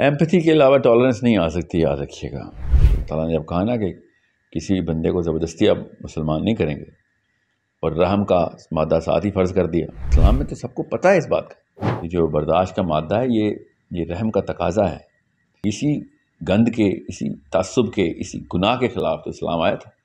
empathy के अलावा tolerance नहीं आ सकती याद रखिएगा तला ने जब कहा ना कि किसी भी बंदे को ज़बरदस्ती आप मुसलमान नहीं करेंगे और रहम का मादा साथ ही फ़र्ज़ कर दिया इस्लाम में तो सबको पता है इस बात का कि जो बर्दाश्त का मादा है ये ये रहम का तकाजा है इसी गंद के इसी तसब के इसी गुनाह के ख़िलाफ़ तो इस्लाम आया था